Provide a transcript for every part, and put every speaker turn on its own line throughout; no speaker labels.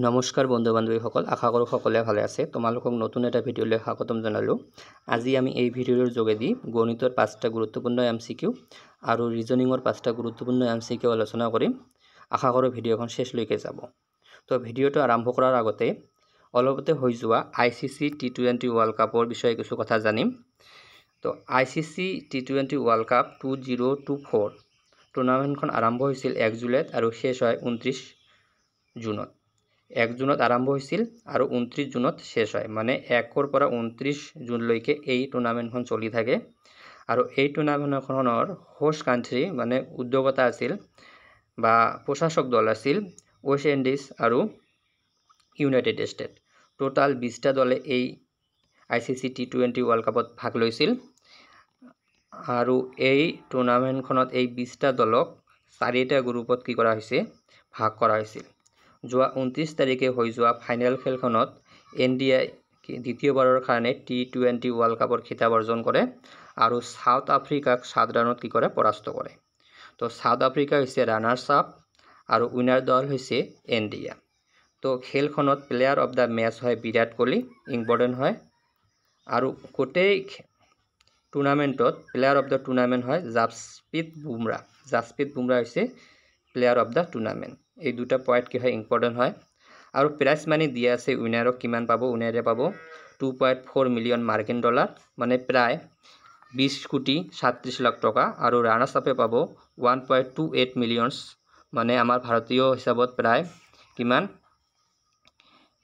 নমস্কাৰ বন্ধু বান্ধৱীসকল আশা কৰোঁ সকলোৱে ভালে আছে তোমালোকক নতুন এটা ভিডিঅ'লৈ স্বাগতম জনালোঁ আজি আমি এই ভিডিঅ'টোৰ যোগেদি গণিতৰ পাঁচটা গুৰুত্বপূৰ্ণ এম চি কিউ আৰু ৰিজনিঙৰ পাঁচটা গুৰুত্বপূৰ্ণ এম চি কিউ আলোচনা কৰিম আশা কৰোঁ ভিডিঅ'খন শেষলৈকে যাব তো ভিডিঅ'টো আৰম্ভ কৰাৰ আগতে অলপতে হৈ যোৱা I C C T twenty world কাপৰ বিষয়ে কিছু কথা জানিম তো I C C T twenty world cup two zero' two four টুৰ্ণামেণ্টখন আৰম্ভ হৈছিল এক জুলাইত আৰু শেষ হয় ঊনত্ৰিছ জুনত এক জুনত আৰম্ভ হৈছিল আৰু ঊনত্ৰিছ জুনত শেষ হয় মানে একৰ পৰা ঊনত্ৰিছ জুনলৈকে এই টুৰ্ণামেণ্টখন চলি থাকে আৰু এই টুৰ্ণামেণ্টখনৰ হোষ্ট কাণ্ট্ৰি মানে উদ্যোগতা আছিল বা প্ৰশাসক দল আছিল ৱেষ্ট ইণ্ডিজ আৰু ইউনাইটেড ষ্টেট টোটাল বিছটা দলে এই I C C T twenty world কাপত ভাগ লৈছিল আৰু এই টুৰ্ণামেণ্টখনত এই বিছটা দলক চাৰিটা গ্ৰুপত কি কৰা হৈছে ভাগ কৰা হৈছিল যোৱা ঊনত্ৰিছ তাৰিখে হৈ যোৱা ফাইনেল খেলখনত ইণ্ডিয়াই দ্বিতীয়বাৰৰ কাৰণে টি টুৱেণ্টি ৱৰ্ল্ড কাপৰ খিতাপ অৰ্জন কৰে আৰু ছাউথ আফ্ৰিকাক সাত ৰাণত কি কৰে পৰাস্ত কৰে তো ছাউথ আফ্ৰিকা হৈছে ৰাণাৰ্ছ আপ আৰু উইনাৰ দল হৈছে ইণ্ডিয়া তো খেলখনত প্লেয়াৰ অফ দ্য মেচ হয় বিৰাট কোহলি ইম্পৰ্টেণ্ট হয় আৰু গোটেই টুৰ্ণামেণ্টত প্লেয়াৰ অফ দ্য টুৰ্ণামেণ্ট হয় জাছপ্ৰীত বুমৰা জাছপ্ৰীত বুমৰা হৈছে প্লেয়াৰ অফ দ্য টুৰ্ণামেণ্ট এই দুটা পয়েন্ট কি হয় ইম্পৰ্টেণ্ট হয় আৰু প্ৰাইজ মানি দিয়া আছে উইনাৰক কিমান পাব উইনাৰে পাব টু পইণ্ট ফ'ৰ মিলিয়ন মার্কিন ডলাৰ মানে প্ৰায় বিছ কোটি সাতত্ৰিছ লাখ টকা আৰু রানার্স আপে পাব one point two eight millions মানে আমাৰ ভাৰতীয় হিচাপত প্ৰায় কিমান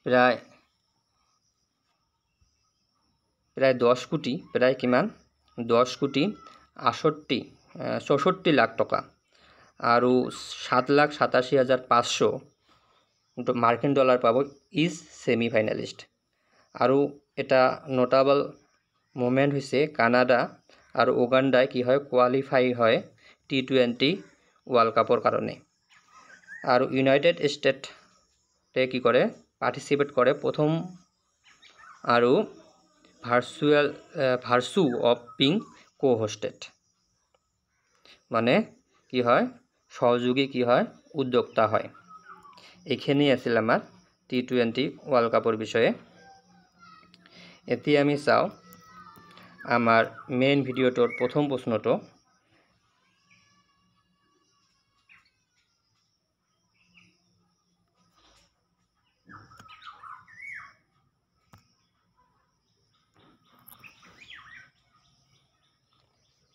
প্ৰায় প্রায় দশ কোটি প্রায় কিমান দশ কোটি আষট্টি চৌষট্টি লাখ টকা আৰু সাত লাখ সাতাশী হাজাৰ পাঁচশ মাৰ্কিন ডলাৰ পাব ইজ ফাইনেলিষ্ট আৰু এটা নটাবল মোমেণ্ট হৈছে কানাডা আৰু উগাণ্ডাই কি হয় কোৱালিফাই হয় টি টুৱেণ্টি ৱৰ্ল্ড কাপৰ কাৰণে আৰু ইউনাইটেড ষ্টেটে কি কৰে পাৰ্টিচিপেট কৰে প্ৰথম আৰু virtual virtue of being co hosted মানে কি হয় সহযোগী কি হয় উদ্যোক্তা হয় এখানেই আছিল আমার টি টুয়েন্টি ওয়ার্ল্ড কাপের বিষয়ে এটি আমি চাও আমার মেইন ভিডিওটোর প্রথম প্রশ্নটো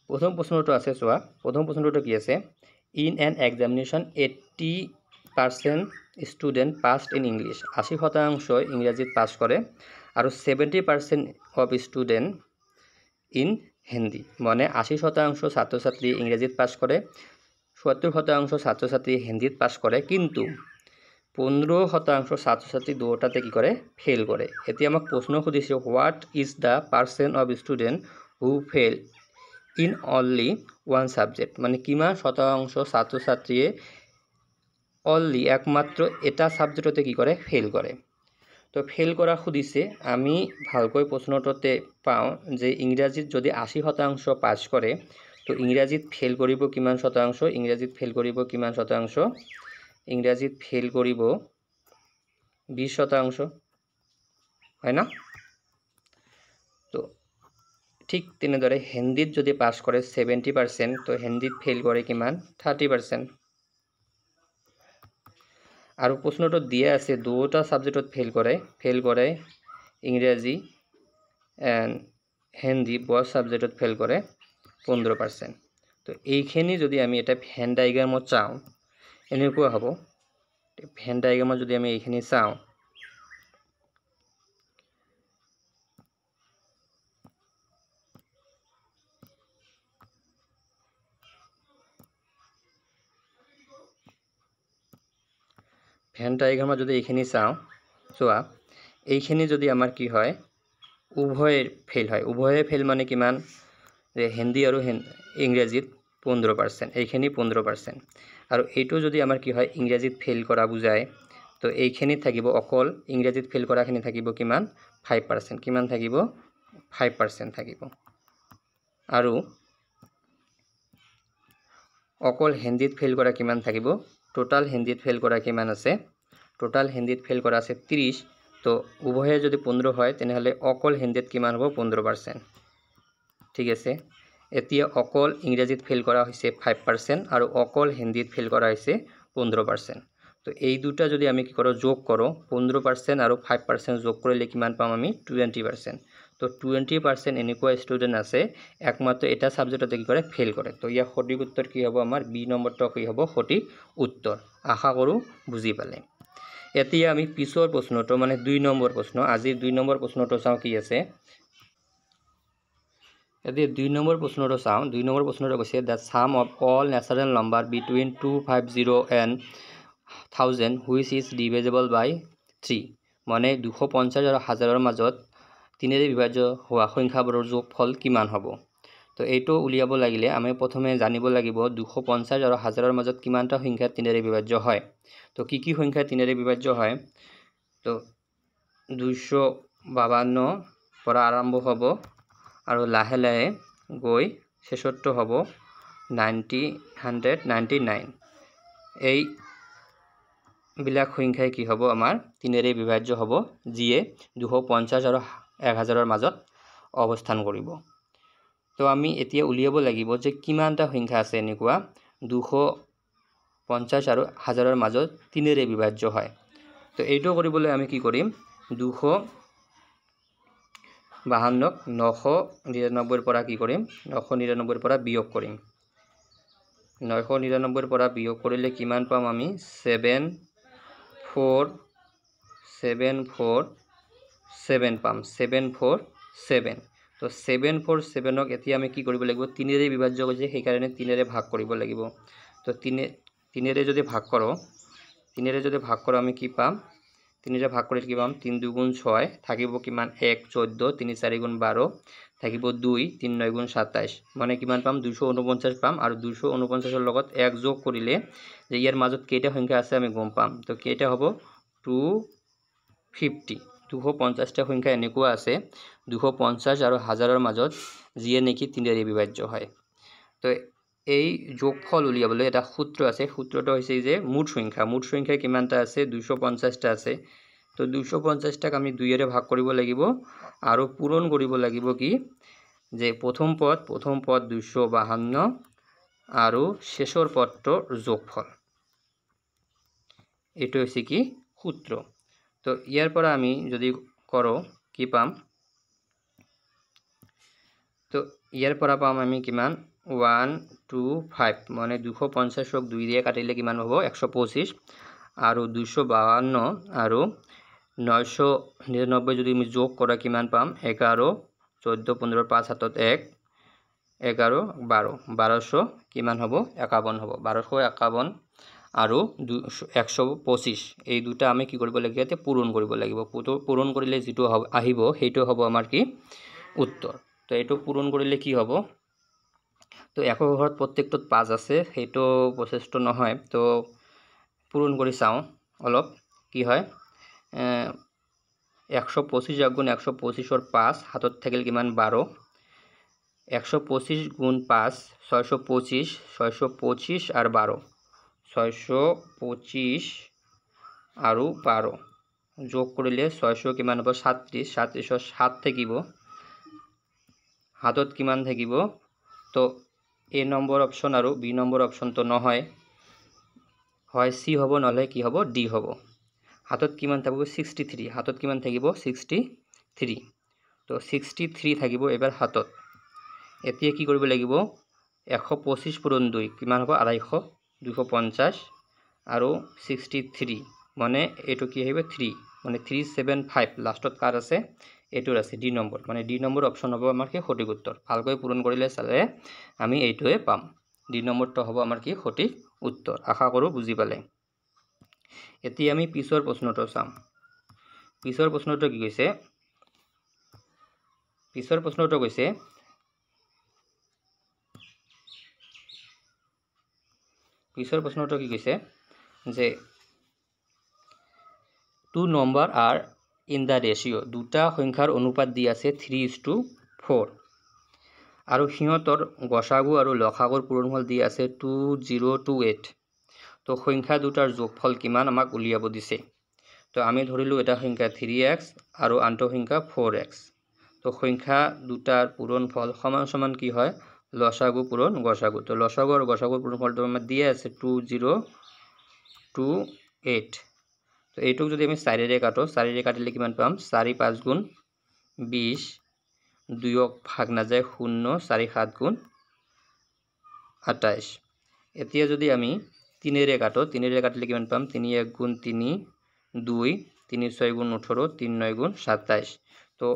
প্রথম প্রশ্নটো আছে চোৱা প্ৰথম প্ৰশ্নটো কি আছে in an examination eighty percent student passed in English আশি শতাংশ ইংরাজিত মানে পাস কৰে আৰু seventy percent of student in Hindi মানে আশী শতাংশ ছাত্ৰ ছাত্ৰী ইংৰাজীত পাছ কৰে শতাংশ ছাত্ৰ হিন্দিত হিন্দীত পাছ কৰে কিন্তু পোন্ধৰ শতাংশ ছাত্ৰ ছাত্ৰী দুয়োটাতে কি কৰে ফেইল কৰে এতিয়া আমাক প্ৰশ্ন সুদিছে what is the percent of student who fail in only one subject মানে কিমা শতাংশ ছাত্রছাত্রী অনলি একমাত্র এটা সাবজেক্টতে কি করে ফেল করে তো ফেল কৰা সুধিছে আমি ভালকৈ প্ৰশ্নটোতে পাওঁ যে ইংৰাজীত যদি আশী শতাংশ পাছ কৰে তো ইংৰাজীত ফেল কৰিব কিমান শতাংশ ইংৰাজীত ফেল কৰিব কিমান শতাংশ ইংৰাজীত ফেল কৰিব বিছ শতাংশ হয় না ঠিক তেনেদৰে হিন্দীত যদি পাছ কৰে ছেভেণ্টি পাৰ্চেণ্ট তো হিন্দীত ফেইল কৰে কিমান থাৰ্টি পাৰ্চেণ্ট আৰু প্ৰশ্নটো দিয়া আছে দুয়োটা ছাবজেক্টত ফেইল কৰে ফেইল কৰে ইংৰাজী এণ্ড হিন্দী বছ ছাবজেক্টত ফেইল কৰে পোন্ধৰ পাৰ্চেণ্ট তো এইখিনি যদি আমি এটা ভেন ডায়েগ্ৰামত চাওঁ এনেকুৱা হ'ব ভেন ডায়েগ্ৰামত যদি আমি এইখিনি চাওঁ ভেন ডায়াগ্ৰামত যদি এইখিনি চাওঁ চোৱা এইখিনি যদি আমাৰ কি হয় উভয়ে ফেইল হয় উভয়ে ফেইল মানে কিমান যে হিন্দী আৰু ইংৰাজীত পোন্ধৰ পাৰ্চেণ্ট এইখিনি পোন্ধৰ পাৰ্চেণ্ট আৰু এইটো যদি আমাৰ কি হয় ইংৰাজীত ফেইল কৰা বুজায় তো এইখিনিত থাকিব অকল ইংৰাজীত ফেইল কৰাখিনি থাকিব কিমান ফাইভ পাৰ্চেণ্ট কিমান থাকিব ফাইভ পাৰ্চেণ্ট থাকিব আৰু অকল হিন্দীত ফেইল কৰা কিমান থাকিব টোটাল হিন্দিত ফেল কৰা কিমান আছে টোটাল হিন্দিত ফেল কৰা আছে ত্ৰিছ তো উভয়ে যদি পোন্ধৰ হয় তেনেহ'লে অকল হিন্দীত কিমান হ'ব পোন্ধৰ পাৰ্চেণ্ট ঠিক আছে এতিয়া অকল ইংৰাজীত ফেল কৰা হৈছে ফাইভ পাৰ্চেণ্ট আৰু অকল হিন্দীত ফেল কৰা হৈছে পোন্ধৰ পাৰ্চেণ্ট তো এই দুটা যদি আমি কি কৰোঁ যোগ কৰোঁ পোন্ধৰ পাৰ্চেণ্ট আৰু ফাইভ পাৰ্চেণ্ট যোগ কৰিলে কিমান পাম আমি টুৱেণ্টি পাৰ্চেণ্ট তো টুৱেণ্টি পাৰ্চেণ্ট এনেকুৱা ষ্টুডেণ্ট আছে একমাত্ৰ এটা ছাবজেক্টতে কি কৰে ফেইল কৰে তো ইয়াৰ সঠিক উত্তৰ কি হ'ব আমাৰ বি নম্বৰটো কি হ'ব সঠিক উত্তৰ আশা কৰোঁ বুজি পালে এতিয়া আমি পিছৰ প্ৰশ্নটো মানে দুই নম্বৰ প্ৰশ্ন আজিৰ দুই নম্বৰ প্ৰশ্নটো চাওঁ কি আছে এতিয়া দুই নম্বৰ প্ৰশ্নটো চাওঁ দুই নম্বৰ প্ৰশ্নটো কৈছে the sum of all natural number between two five zero' and thousand which is divisible by three মানে দুশ পঞ্চাছ আৰু হাজাৰৰ মাজত তিনেৰে বিভাজ্য হোৱা সংখ্যাবোৰৰ যোগফল কিমান হ'ব তো এইটো উলিয়াব লাগিলে আমি প্ৰথমে জানিব লাগিব দুশ পঞ্চাছ আৰু হাজাৰৰ মাজত কিমানটা সংখ্যা তিনেৰে বিভাজ্য হয় তো কি কি সংখ্যা তিনেৰে বিভাজ্য হয় তো দুইশ বাৱন্ন পৰা আৰম্ভ হ'ব আৰু লাহে লাহে গৈ ছেষষ্ঠ হ'ব নাইণ্টি হাণ্ড্ৰেড নাইণ্টি নাইন এইবিলাক সংখ্যাই কি হ'ব আমাৰ তিনেৰে বিভাজ্য হ'ব যিয়ে দুশ পঞ্চাছ আৰু এক হাজাৰৰ মাজত অৱস্থান কৰিব তো আমি এতিয়া উলিয়াব লাগিব যে কিমানটা সংখ্যা আছে এনেকুৱা দুশ পঞ্চাছ আৰু হাজাৰৰ মাজত তিনিৰে বিভাজ্য হয় তো এইটো কৰিবলৈ আমি কি কৰিম দুশ বাহান্নক নশ নিৰান্নব্বৈৰ পৰা কি কৰিম নশ নিৰান্নব্বৈৰ পৰা বিয়োগ কৰিম নশ নিৰান্নব্বৈৰ পৰা বিয়োগ কৰিলে কিমান পাম আমি seven four seven four seven পাম সেভেন ফোর সেভেন তো ছেভেন ফ'ৰ ছেভেনক এতিয়া আমি কি কৰিব লাগিব তিনিৰে বিভাজ্য কৰিছে সেইকাৰণে তিনিৰে ভাগ কৰিব লাগিব তো তিনি তিনিৰে যদি ভাগ কৰোঁ তিনিৰে যদি ভাগ কৰোঁ আমি কি পাম তিনিৰে ভাগ কৰিলে কি পাম তিনি দুগুণ ছয় থাকিব কিমান এক চৈধ্য তিনি চাৰি গুণ বাৰ থাকিব দুই তিনি নয় গুণ সাতাইছ মানে কিমান পাম দুশ ঊনপঞ্চাছ পাম আৰু দুশ ঊনপঞ্চাছৰ লগত এক যোগ কৰিলে যে ইয়াৰ মাজত কেইটা সংখ্যা আছে আমি গম পাম তো কেইটা হ'ব টু ফিফটি দুশ পঞ্চাছটা সংখ্যা এনেকুৱা আছে দুশ পঞ্চাছ আৰু হাজাৰৰ মাজত যিয়ে নেকি তিনিটা বিভাজ্য হয় তো এই যোগফল উলিয়াবলৈ এটা সূত্ৰ আছে সূত্ৰটো হৈছে যে মুঠ সংখ্যা মুঠ সংখ্যা কিমানটা আছে দুশ পঞ্চাছটা আছে তো দুশ পঞ্চাছটাক আমি দুয়েৰে ভাগ কৰিব লাগিব আৰু পূৰণ কৰিব লাগিব কি যে প্ৰথম পদ প্ৰথম পদ দুশ বাহান্ন আৰু শেষৰ পদটোৰ যোগফল এইটো হৈছে কি সূত্ৰ তো ইয়ার পর আমি যদি করো কি পাম তো ইয়ার পর পাম আমি কিমান 1 2 5 মানে 250 ক 2 দিয়ে কাটিলে কিমান হবো 125 আর 252 আর 999 যদি আমি যোগ করা কিমান পাম 11 14 15 5 7 1 11 12 1200 কিমান হবো 51 হবো 1251 আরও দু একশো পঁচিছ এই দুটা আমি কি কৰিব লাগিব ইয়াতে পূৰণ কৰিব লাগিব পূৰণ কৰিলে যিটো হ'ব আহিব সেইটো হ'ব আমাৰ কি উত্তৰ তো এইটো পূৰণ কৰিলে কি হ'ব তো এশ ঘৰত প্ৰত্যেকটোত পাঁচ আছে সেইটো প্ৰচেছটো নহয় তো পূৰণ কৰি চাওঁ অলপ কি হয় একশো পঁচিছ গুণ একশো পঁচিছৰ পাঁচ হাতত থাকিল কিমান বাৰ একশো পঁচিছ গুণ পাঁচ ছয়শো পঁচিছ ছয়শো পঁচিছ আর বারো ছয়শো পঁচিশ আৰু বাৰ যোগ কৰিলে ছয়শ কিমান হ'ব সাতত্ৰিছ সাতত্ৰিছত সাত থাকিব হাতত কিমান থাকিব তো এ নম্বৰ অপশ্যন আৰু বি নম্বৰ অপশ্যনটো নহয় হয় চি হ'ব নহ'লে কি হ'ব ডি হ'ব হাতত কিমান থাকিব ছিক্সটি থ্ৰী হাতত কিমান থাকিব ছিক্সটি থ্ৰী তো ছিক্সটি থ্ৰী থাকিব এবাৰ হাতত এতিয়া কি কৰিব লাগিব এশ পঁচিছ পূৰণ দুই কিমান হ'ব আঢ়াইশ দুশ পঞ্চাশ আৰু ছিক্সটি থ্ৰী মানে এইটো কি আহিব থ্ৰী মানে থ্ৰী ছেভেন ফাইভ লাষ্টত কাৰ আছে এইটোৰ আছে ডি নম্বৰ মানে ডি নম্বৰ অপশ্যন হ'ব আমাৰ কি সঠিক উত্তৰ ভালকৈ পূৰণ কৰিলে চালে আমি এইটোৱে পাম ডি নম্বৰটো হ'ব আমাৰ কি সঠিক উত্তৰ আশা কৰোঁ বুজি পালে এতিয়া আমি পিছৰ প্ৰশ্নটো চাম পিছৰ প্ৰশ্নটো কি কৈছে পিছৰ প্ৰশ্নটো কৈছে পিছৰ প্ৰশ্নটো কি কৈছে যে two number are in the ratio' দুটা সংখ্যাৰ অনুপাত দি আছে থ্ৰী ইজ টু ফ'ৰ আৰু সিহঁতৰ গছাগু আৰু লসাগুৰ পূৰণ ফল দি আছে টু জিৰ' টু এইট ত' সংখ্যা দুটাৰ যোগ ফল কিমান আমাক উলিয়াব দিছে তো আমি ধৰিলোঁ এটা সংখ্যা থ্ৰী এক্স আৰু আনটো সংখ্যা ফ'ৰ এক্স ত' সংখ্যা দুটাৰ পূৰণ ফল সমান সমান কি হয় লসাগু পূরণ গসাগু তো লসাগু আর গসাগুর পূরণ তো আমার দিয়ে আছে টু জিরো টু এইট তো এইটুকু যদি আমি চারিরে কাটো চারিরে কাটিলে কিমান পাম চাৰি পাঁচ গুণ বিশ দুয়ক ভাগ নাযায় শূন্য চাৰি সাত গুণ আঠাইশ এতিয়া যদি আমি তিনিৰে কাটো তিনিৰে কাটিলে কিমান পাম তিনি এক গুণ তিনি দুই তিনি ছয় গুণ ওঠেরো তিন নয় গুণ সাতাইশ তো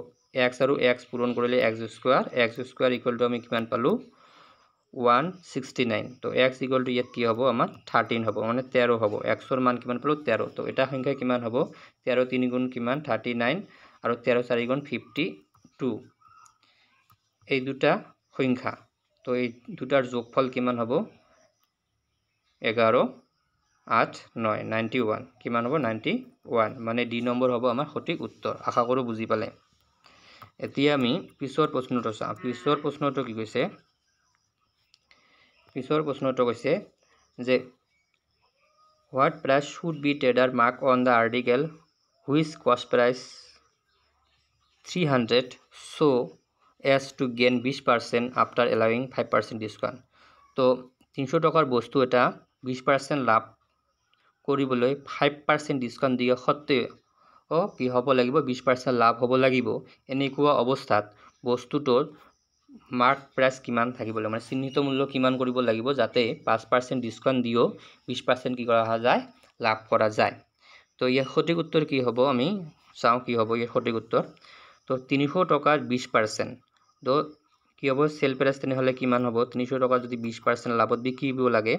এক্স আর এক্স পূরণ করলে x square x square equal to আমি কি পালো ওয়ান সিক্সটি নাইন তো এক্স ইকুয়াল টু ইয়াত কি হব আমার থার্টিন হব মানে তেরো হব এক্সর মান কি পালো তেরো তো এটা সংখ্যা কি হব তেরো তিন গুণ কি থার্টি নাইন আর তেরো চারি গুণ ফিফটি টু এই দুটা সংখ্যা তো এই দুটার যোগফল কি হব এগারো আঠ নয় নাইনটি ওয়ান কি হব নাইনটি ওয়ান মানে ডি নম্বর হব আমার সঠিক উত্তর আশা করো বুঝি পালে এতিয়া আমি পিছৰ প্ৰশ্নটো চাওঁ পিছৰ প্ৰশ্নটো কি কৈছে পিছৰ প্ৰশ্নটো কৈছে যে what price should be trader mark on the article which cost price three hundred so' as to gain বিছ percent after allowing five percent discount ত' তিনিশ টকাৰ বস্তু এটা বিছ পাৰ্চেণ্ট লাভ কৰিবলৈ ফাইভ পাৰ্চেণ্ট ডিছকাউণ্ট দিয়া সত্ত্বেও কি হ'ব লাগিব বিছ পাৰ্চেণ্ট লাভ হ'ব লাগিব এনেকুৱা অৱস্থাত বস্তুটোৰ মাৰ্ক প্ৰাইচ কিমান থাকিব লাগিব মানে চিহ্নিত মূল্য কিমান কৰিব লাগিব যাতে পাঁচ পাৰ্চেণ্ট ডিছকাউণ্ট দিও বিছ পাৰ্চেণ্ট কি কৰা যায় লাভ কৰা যায় তো ইয়াৰ সঠিক উত্তৰ কি হ'ব আমি চাওঁ কি হ'ব ইয়াৰ সঠিক উত্তৰ তো তিনিশ টকাৰ বিছ পাৰ্চেণ্ট তো কি হ'ব চেল প্ৰাইচ তেনেহ'লে কিমান হ'ব তিনিশ টকা যদি বিছ পাৰ্চেণ্ট লাভত বিকিব লাগে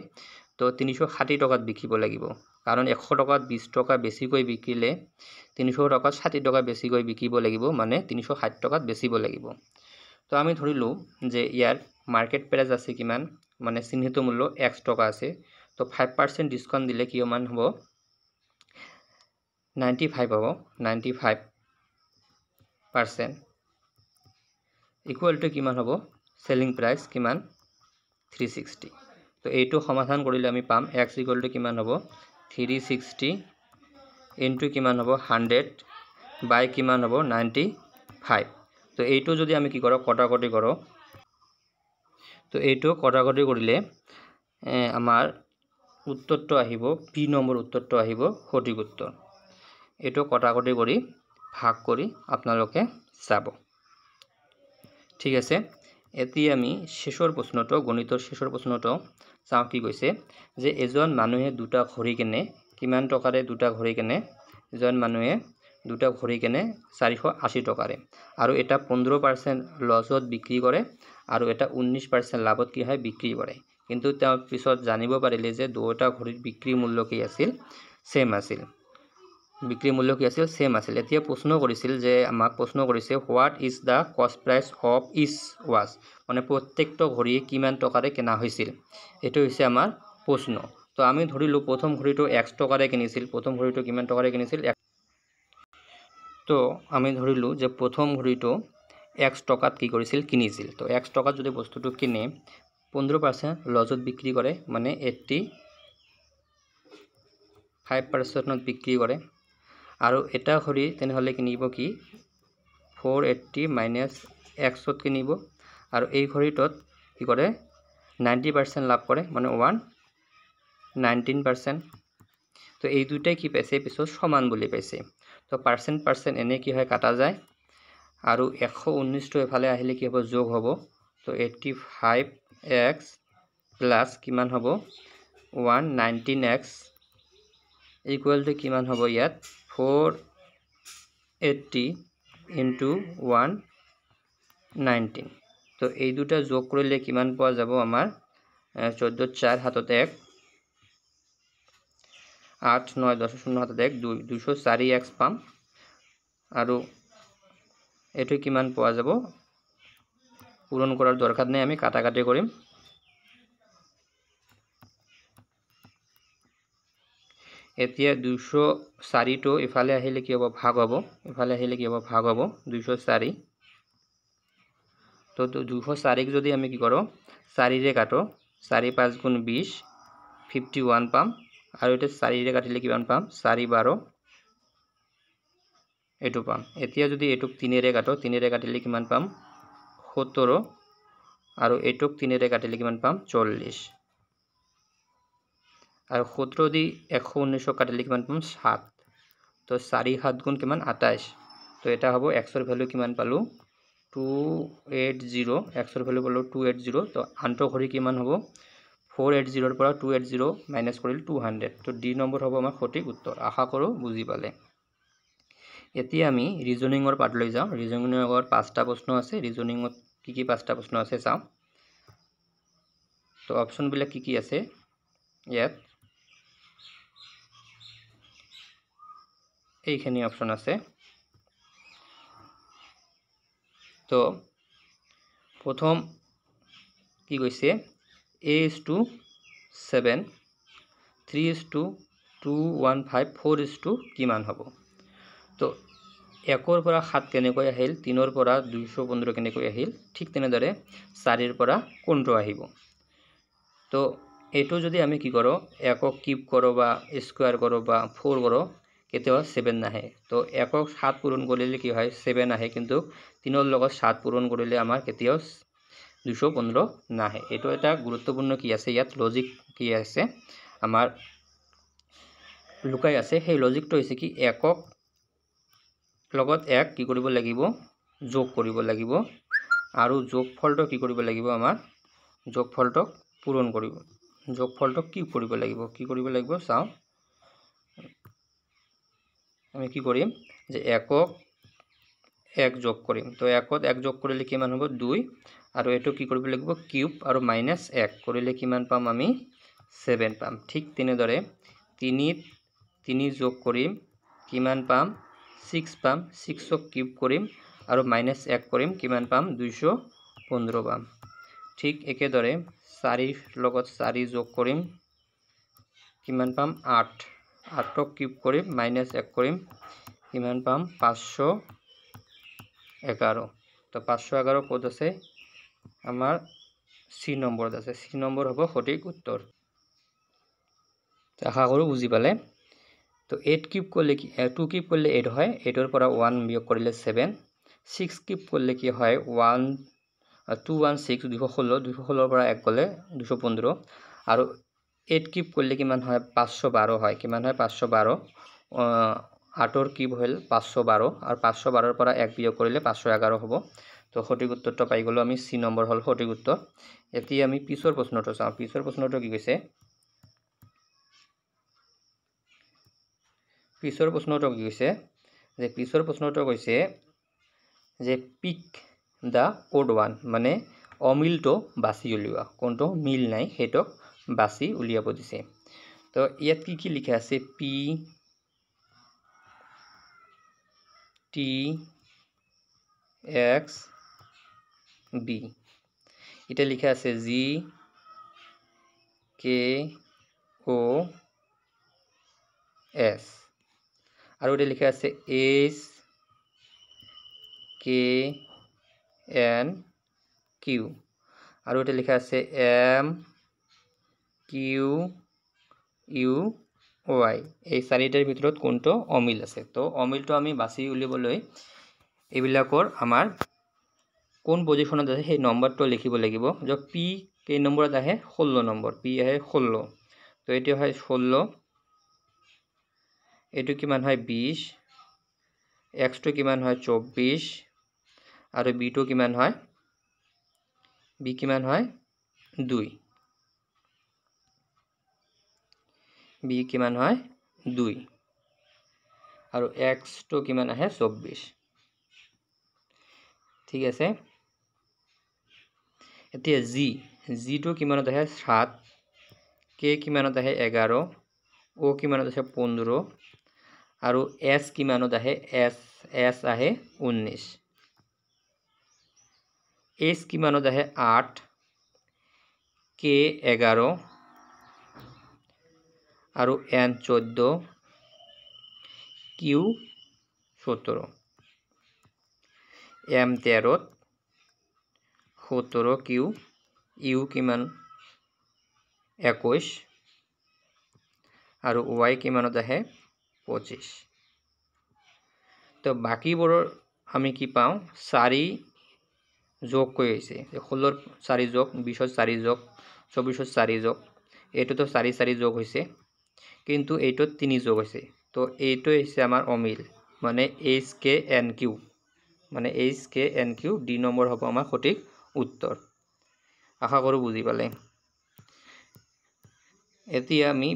তো তিনিশ ষাঠি টকাত বিকিব লাগিব কাৰণ এশ টকাত বিছ টকা বেছিকৈ বিকিলে তিনিশ টকাত ষাঠি টকা বেছিকৈ বিকিব লাগিব মানে তিনিশ ষাঠি টকাত বেচিব লাগিব তো আমি ধৰিলোঁ যে ইয়াৰ মাৰ্কেট প্ৰাইজ আছে কিমান মানে চিহ্নিত মূল্য এক্স টকা আছে তো ফাইভ পাৰ্চেণ্ট ডিছকাউণ্ট দিলে কিমান হ'ব নাইণ্টি ফাইভ হ'ব ninety five percent equal to কিমান হ'ব চেলিং প্ৰাইচ কিমান থ্ৰী ছিক্সটি তো এইটো সমাধান কৰিলে আমি পাম এক্স ইকুৱেল টু কিমান হ'ব থ্ৰী ছিক্সটি ইনটো কিমান হ'ব হাণ্ড্ৰেড বাই কিমান হ'ব নাইণ্টি ফাইভ তো এইটো যদি আমি কি কৰোঁ কটাকটি কৰোঁ তো এইটো কটাকটি কৰিলে আমাৰ উত্তৰটো আহিব পি নম্বৰ উত্তৰটো আহিব সঠিক উত্তৰ এইটো কটাকটি কৰি ভাগ কৰি আপোনালোকে চাব ঠিক আছে এতিয়া আমি শেষৰ প্ৰশ্নটো গণিতৰ শেষৰ প্ৰশ্নটো চাওঁ কি কৈছে যে এজন মানুহে দুটা ঘড়ী কেনে কিমান টকাৰে দুটা ঘড়ী কেনে এজন মানুহে দুটা ঘড়ী কেনে চাৰিশ আশী টকাৰে আৰু এটা পোন্ধৰ পাৰ্চেণ্ট লছত বিক্ৰী কৰে আৰু এটা ঊনৈছ পাৰ্চেণ্ট লাভত কি হয় বিক্ৰী কৰে কিন্তু তেওঁ পিছত জানিব পাৰিলে যে দুয়োটা ঘড়ীৰ বিক্ৰী মূল্য কি আছিল ছেম আছিল বিক্ৰী মূল্য কি আছিল ছেম আছিল এতিয়া প্ৰশ্ন কৰিছিল যে আমাক প্ৰশ্ন কৰিছে what is the cost price of each watch মানে প্ৰত্যেকটো ঘড়ি কিমান টকাৰে কিনা হৈছিল এইটো হৈছে আমাৰ প্ৰশ্ন তো আমি ধৰিলোঁ প্ৰথম ঘড়ীটো এক্স টকাৰে কিনিছিল প্ৰথম ঘড়ীটো কিমান টকাৰে কিনিছিল তো আমি ধৰিলোঁ যে প্ৰথম ঘড়ীটো এক্স টকাত কি কৰিছিল কিনিছিল তো এক্স টকাত যদি বস্তুটো কিনে পোন্ধৰ পাৰ্চেণ্ট লজত বিক্ৰী কৰে মানে এইটি ফাইভ পাৰ্চেণ্টত বিক্ৰী কৰে আৰু এটা খৰি তেনেহ'লে কিনিব কি ফ'ৰ এইটি মাইনাছ এক্সত কিনিব আৰু এই খৰিটোত কি কৰে নাইণ্টি পাৰ্চেণ্ট লাভ কৰে মানে ওৱান নাইণ্টিন পাৰ্চেণ্ট তো এই দুটাই কি পাইছে পিছত সমান বুলি পাইছে তো পাৰ্চেণ্ট পাৰ্চেণ্ট এনে কি হয় কাটা যায় আৰু এশ ঊনৈছটো এফালে আহিলে কি হ'ব যোগ হ'ব তো এইটি ফাইভ এক্স প্লাছ কিমান হ'ব ওৱান নাইণ্টিন এক্স ইকুৱেলটো কিমান হ'ব ইয়াত four eighty into one nineteen তো এই দুটা যোগ কৰিলে কিমান পোৱা যাব আমাৰ চৈধ্য চার হাতত এক আঠ নয় দশ শূন্য হাতত এক দুই দুশো চাৰি এক্স পাম আৰু এইটো কিমান পোৱা যাব পূৰণ কৰাৰ দৰকাৰ নাই আমি কাটাকাটি কৰিম এতিয়া দুইশ চাৰিটো ইফালে আহিলে কি হ'ব ভাগ হ'ব ইফালে আহিলে কি হ'ব ভাগ হ'ব দুইশ চাৰি তো দুশ চাৰিক যদি আমি কি কৰোঁ চাৰিৰে কাটো চাৰি পাঁচ গুণ বিছ ফিফটি ওৱান পাম আৰু এতিয়া চাৰিৰে কাটিলে কিমান পাম চাৰি বাৰ এইটো পাম এতিয়া যদি এইটোক তিনিৰে কাটো তিনিৰে কাটিলে কিমান পাম সত্তৰ আৰু এইটোক তিনিৰে কাটিলে কিমান পাম চল্লিছ আৰু সোতৰ দি এশ ঊনৈছশ কাটিলে কিমান পাম সাত তো চাৰি সাত গুণ কিমান আঠাইছ তো এটা হ'ব এক্সৰ ভেল্যু কিমান পালোঁ টু এইট জিৰ' এক্সৰ ভেল্যু পালোঁ টু এইট জিৰ' তো আন্তঃ ঘড়ি কিমান হ'ব ফ'ৰ এইট জিৰ'ৰ পৰা টু এইট জিৰ' মাইনাছ কৰিলোঁ টু হাণ্ড্ৰেড তো ডি নম্বৰ হ'ব আমাৰ সঠিক উত্তৰ আশা কৰোঁ বুজি পালে এতিয়া আমি ৰিজনিঙৰ পাতলৈ যাওঁ ৰিজনিঙৰ পাঁচটা প্ৰশ্ন আছে ৰিজনিঙত কি কি পাঁচটা প্ৰশ্ন আছে চাওঁ তো অপশ্যনবিলাক কি কি আছে ইয়াত এইখানে অপশন আছে তো প্রথম কি কইছে A is to seven three is to two one five four is to কিমান হ'ব তো একৰ পৰা সাত কেনেকৈ আহিল তিনৰ পৰা দুইশ পোন্ধৰ কেনেকৈ আহিল ঠিক তেনেদৰে চাৰিৰ পৰা কোনটো আহিব তো এইটো যদি আমি কি কৰোঁ একক কিপ কৰোঁ বা স্কুৱাৰ কৰোঁ বা ফ'ৰ কৰোঁ কেতিয়াও ছেভেন নাহে তো একক সাত পূৰণ কৰিলে কি হয় ছেভেন আহে কিন্তু তিনৰ লগত সাত পূৰণ কৰিলে আমাৰ কেতিয়াও দুশ পোন্ধৰ নাহে এইটো এটা গুৰুত্বপূৰ্ণ কি আছে ইয়াত লজিক কি আছে আমাৰ লুকাই আছে সেই লজিকটো হৈছে কি একক লগত এক কি কৰিব লাগিব যোগ কৰিব লাগিব আৰু যোগ ফলটো কি কৰিব লাগিব আমাৰ যোগ যোগফলটোক পূৰণ কৰিব যোগ যোগফলটোক কি কৰিব লাগিব কি কৰিব লাগিব চাওঁ আমি কি করিম যে একক এক যোগ করিম তো একত এক যোগ করলে কি হব দুই আর এটা কি করবো লাগবে কিউব আর মাইনাস এক করলে কি পাম আমি সেভেন পাম ঠিক তিনদরে তিন যোগ করিম কি পাম সিক্স পাম সিক্সক কিউব করিম আর মাইনাস এক করিম কি পাম দুইশো পনেরো পাম ঠিক একদরে চারির লগত চারি যোগ করিম কি পাম আট আঠক কিপ করি মাইনাস এক করি কিমান পাম পাঁচশো এগারো তো পাঁচশো এগারো কত আছে আমার সি নম্বর আছে সি নম্বর হব সঠিক উত্তর আশা করো বুঝি পালে তো এইট কিপ করলে কি টু কিপ করলে এইট হয় এইটর পর ওয়ান বিয়োগ করলে সেভেন সিক্স কিপ করলে কি হয় ওয়ান টু ওয়ান সিক্স দুশো ষোলো দুশো ষোলোর এক গলে দুশো পনেরো আর এইট কিউব করলে কি হয় পাঁচশো বারো হয় কি হয় পাঁচশো বারো আটর কিউব হল পাঁচশো বারো আর পাঁচশো বারোরপরা এক বিয়োগ করলে পাঁচশো এগারো হব তো সঠিক উত্তরটা পাই গেলো আমি সি নম্বর হল সঠিক উত্তর এটি আমি পিছর প্রশ্নটা চাও পিছর প্রশ্নটা কি কৈছে পিছর প্রশ্নটা কি কৈছে যে পিছর প্রশ্নটা কৈছে যে পিক দ্য কোড ওয়ান মানে অমিলটো বাছি উলিওয়া কোনটো মিল নাই সেইটক বাছি উলিয়াব দিছে তো ইয়াত কি কি লিখা আছে পি টি এক্স বি এতিয়া লিখা আছে জি কে অ' এছ আৰু এতিয়া লিখা আছে এইচ কে এন কিউ আৰু এতিয়া লিখা আছে এম কিউ ইউ ৱাই এই চাৰিটাৰ ভিতৰত কোনটো অমিল আছে তো অমিলটো আমি বাছি উলিয়াবলৈ এইবিলাকৰ আমাৰ কোন পজিশ্যনত আছে সেই নম্বৰটো লিখিব লাগিব য'ত পি কেই নম্বৰত আহে ষোল্ল নম্বৰ পি আহে ষোল্ল তো এইটো হয় ষোল্ল এইটো কিমান হয় বিছ এক্সটো কিমান হয় চৌব্বিছ আৰু বিটো কিমান হয় বি কিমান হয় দুই বি কিমান হয় দুই আৰু এক্সটো কিমান আহে চৌব্বিছ ঠিক আছে এতিয়া জি টো কিমানত আহে সাত কে কিমানত আহে এঘাৰ অ' কিমানত আহে পোন্ধৰ আৰু এছ কিমানত আহে এছ এছ আহে ঊনৈছ এইচ কিমানত আহে আঠ কে এঘাৰ আৰু এন চৈধ্য কিউ সোতৰ এম তেৰত সোতৰ কিউ ইউ কিমান একৈছ আৰু ৱাই কিমানত আহে পঁচিছ তো বাকীবোৰৰ আমি কি পাওঁ চাৰি যোগ কৈ আহিছে ষোল্লৰ চাৰি যোগ বিছৰ চাৰি যোগ চৌবিছৰ চাৰি যোগ এইটোতো চাৰি চাৰি যোগ হৈছে কিন্তু এইটোত তিনি যোগ হৈছে তো এইটো হৈছে আমাৰ অমিল মানে এইচ কে এন কিউ মানে H K N Q D number হ'ব আমাৰ সঠিক উত্তৰ আশা কৰোঁ বুজি পালে এতিয়া আমি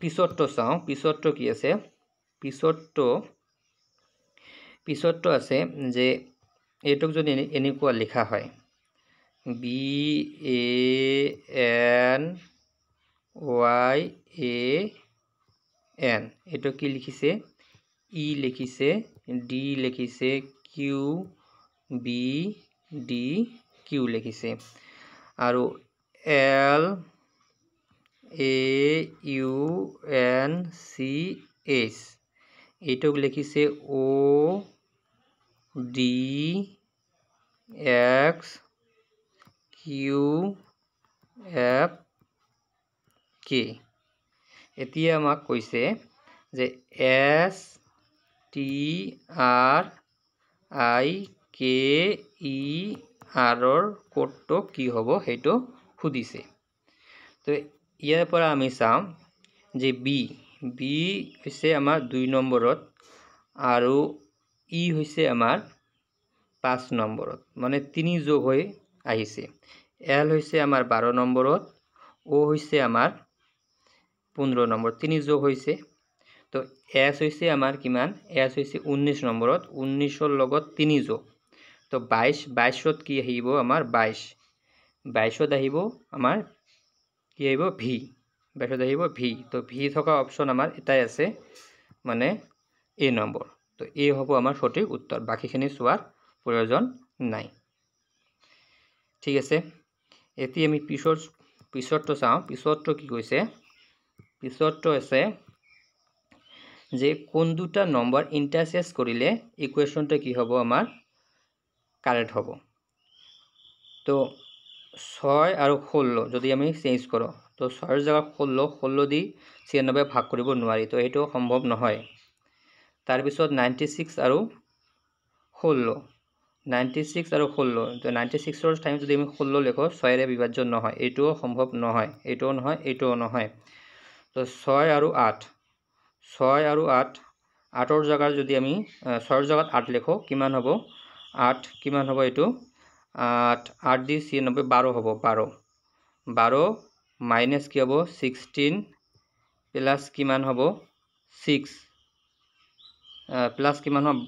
পিছৰটো চাওঁ পিছৰটো কি আছে পিছৰটো পিছৰটো আছে যে এইটোক যদি এনেকুৱা লিখা হয় B A N Y A N এইটো কি লিখিছে ই লিখিছে ডি লিখিছে কিউ বি ডি কিউ লিখিছে আৰু L A U N C H এইটোক লিখিছে O' D X Q F K এতিয়া আমাক কৈছে যে S T R I K E আৰৰ ক'ডটো কি হ'ব সেইটো সুধিছে তো ইয়াৰ পৰা আমি চাওঁ যে বি বি হৈছে আমাৰ দুই নম্বৰত আৰু ই হৈছে আমাৰ পাঁচ নম্বৰত মানে তিনি যোগ হৈ আহিছে এল হৈছে আমাৰ বাৰ নম্বৰত অ' হৈছে আমাৰ পোন্ধৰ নম্বৰ তিনি যোগ হৈছে তো এছ হৈছে আমাৰ কিমান এছ হৈছে ঊনৈছ নম্বৰত ঊনৈছৰ লগত তিনি যোগ তো বাইছ বাইছত কি আহিব আমাৰ বাইছ বাইছত আহিব আমাৰ কি আহিব ভি বাইছত আহিব ভি তো ভি থকা অপশ্যন আমাৰ এটাই আছে মানে এ নম্বৰ তো এ হ'ব আমাৰ সঠিক উত্তৰ বাকীখিনি চোৱাৰ প্ৰয়োজন নাই ঠিক আছে এতিয়া আমি পিছৰ পিছৰটো চাওঁ পিছৰটো কি কৈছে পিছতটো আছে যে কোন দুটা নম্বৰ ইণ্টাৰচেচ কৰিলে ইকুৱেশ্যনটো কি হ'ব আমাৰ কাৰেক্ট হ'ব তো ছয় আৰু ষোল্ল যদি আমি চেঞ্জ কৰোঁ তো ছয়ৰ জেগাত ষোল্ল ষোল্ল দি ছিয়ানব্বৈ ভাগ কৰিব নোৱাৰি তো সেইটো সম্ভৱ নহয় তাৰপিছত নাইণ্টি ছিক্স আৰু ষোল্ল নাইণ্টি ছিক্স আৰু ষোল্ল তো নাইণ্টি ছিক্সৰ ঠাইত যদি আমি ষোল্ল লিখোঁ ছয়েৰে বিভাজ্য নহয় এইটোও সম্ভৱ নহয় এইটোও নহয় এইটোও নহয় তো ছয় আৰু আঠ ছয় আৰু আঠ আঠৰ জেগাত যদি আমি ছয়ৰ জেগাত আঠ লিখোঁ কিমান হ'ব আঠ কিমান হ'ব এইটো আঠ আঠ দি ছিয়ানব্বৈ বাৰ হ'ব বাৰ বাৰ মাইনাছ কি হ'ব ছিক্সটিন প্লাছ কিমান হ'ব ছিক্স প্লাছ কিমান হ'ব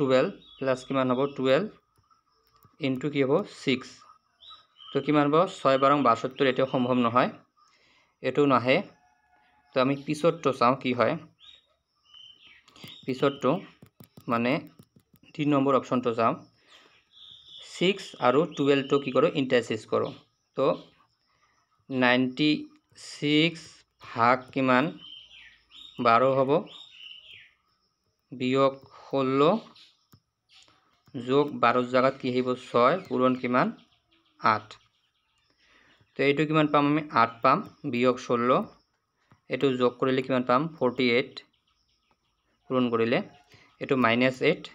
টুৱেল্ভ প্লাছ কিমান হ'ব টুৱেল্ভ ইনটু কি হ'ব ছিক্স তো কিমান হ'ব ছয় বাৰং বাসত্তৰ এতিয়া সম্ভৱ নহয় এইটো নাহে তো আমি পিছতটো চাওঁ কি হয় পিছতটো মানে তিন নম্বৰ অপশ্যনটো চাওঁ ছিক্স আৰু টুৱেলভটো কি কৰোঁ ইণ্টাৰচিছ কৰোঁ তো নাইণ্টি ছিক্স ভাগ কিমান বাৰ হ'ব বিয়োগ ষোল্ল যোগ বাৰ জেগাত কি আহিব ছয় পূৰণ কিমান আঠ তো এইটো কিমান পাম আমি আঠ পাম বিয়োগ ষোল্ল এইটো যোগ করলে কিমান পাম 48 পূরণ করিলে এটো -8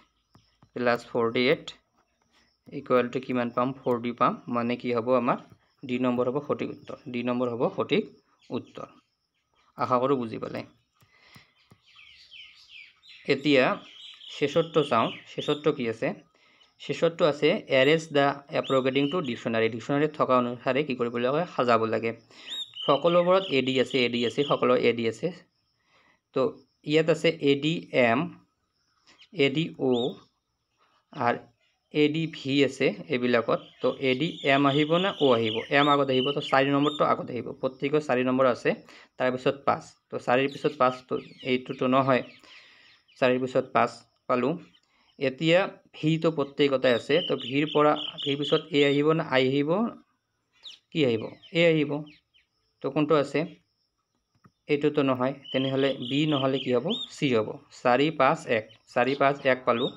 48 ইকুয়াল টু কিমান পাম 40 পাম মানে কি হবো আমার ডি নম্বর হবো সঠিক উত্তর ডি নম্বর হবো সঠিক উত্তর আখা করে বুঝি পালে এতিয়া 66 চাও 66 কি আছে 66 আছে অ্যারেস দা অ্যাপ্রোগেটিং টু ডিকশনারি ডিকশনারি থকা অনুসারে কি করিব লাগে সাজাব লাগে সকলোবোৰত এ ডি আছে এ ডি আছে সকলো এ ডি আছে তো ইয়াত আছে A D M A D O' আৰু এ ডি ভি আছে এইবিলাকত তো এ ডি এম আহিব না অ' আহিব এম আগত আহিব তো চাৰি নম্বৰটো আগত আহিব প্ৰত্যেকৰ চাৰি নম্বৰ আছে তাৰপিছত পাঁচ তো চাৰিৰ পিছত পাঁচটো এইটোতো নহয় চাৰিৰ পিছত পাঁচ পালোঁ এতিয়া ভিটো প্ৰত্যেকতে আছে তো ভিৰ পৰা ভিৰ পিছত এ আহিব না আই আহিব কি আহিব এ আহিব তো কোনটো আছে এইটোতো নহয় তেনেহ'লে বি নহ'লে কি হ'ব চি হ'ব চাৰি পাঁচ এক চাৰি পাঁচ এক পালোঁ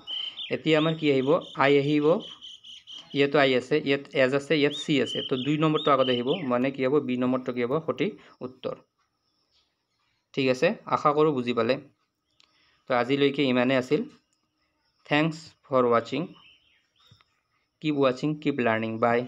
এতিয়া আমাৰ কি আহিব আই আহিব ইয়াতো আই আছে ইয়াত এজ আছে ইয়াত চি আছে তো দুই নম্বৰটো আগত আহিব মানে কি হ'ব বি নম্বৰটো কি হ'ব সঠিক উত্তৰ ঠিক আছে আশা কৰোঁ বুজি পালে তো আজিলৈকে ইমানে আছিল থেংকছ ফৰ ৱাচিং কিপ ৱাচিং কিপ লাৰ্ণিং বাই